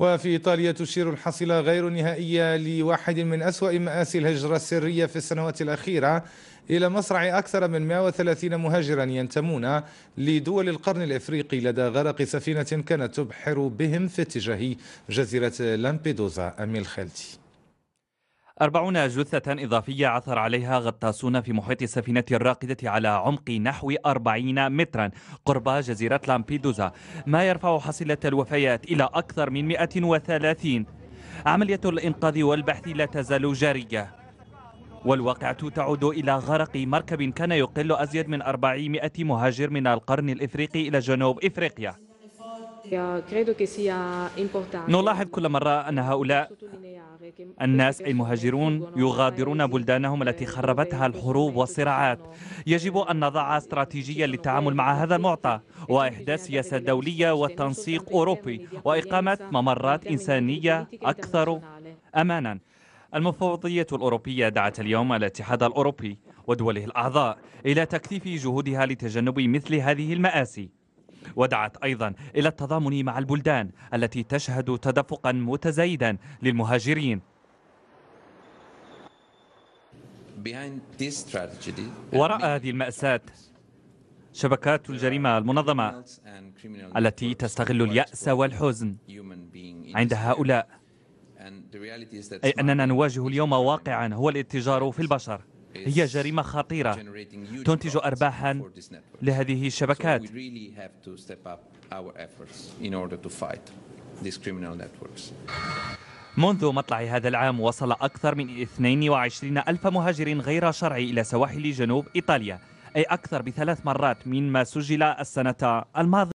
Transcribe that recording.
وفي إيطاليا تشير الحصيلة غير نهائية لواحد من أسوأ مآسي الهجرة السرية في السنوات الأخيرة إلى مصرع أكثر من 130 مهاجرا ينتمون لدول القرن الإفريقي لدى غرق سفينة كانت تبحر بهم في اتجاه جزيرة لامبيدوزا أمي خالتي أربعون جثة إضافية عثر عليها غطاسون في محيط السفينة الراقدة على عمق نحو أربعين مترا قرب جزيرة لامبيدوزا ما يرفع حصيلة الوفيات إلى أكثر من 130 عملية الإنقاذ والبحث لا تزال جارية والواقعة تعود إلى غرق مركب كان يقل أزيد من 400 مهاجر من القرن الإفريقي إلى جنوب إفريقيا نلاحظ كل مرة أن هؤلاء الناس المهاجرون يغادرون بلدانهم التي خربتها الحروب والصراعات يجب أن نضع استراتيجية للتعامل مع هذا المعطى وإحداث سياسة دولية وتنسيق أوروبي وإقامة ممرات إنسانية أكثر أمانا المفوضية الأوروبية دعت اليوم الاتحاد الأوروبي ودوله الأعضاء إلى تكثيف جهودها لتجنب مثل هذه المآسي ودعت أيضا إلى التضامن مع البلدان التي تشهد تدفقا متزايدا للمهاجرين وراء هذه المأساة شبكات الجريمة المنظمة التي تستغل اليأس والحزن عند هؤلاء أي أننا نواجه اليوم واقعا هو الاتجار في البشر هي جريمة خطيرة تنتج أرباحا لهذه الشبكات منذ مطلع هذا العام وصل أكثر من 22 ألف مهاجر غير شرعي إلى سواحل جنوب إيطاليا أي أكثر بثلاث مرات مما سجل السنة الماضية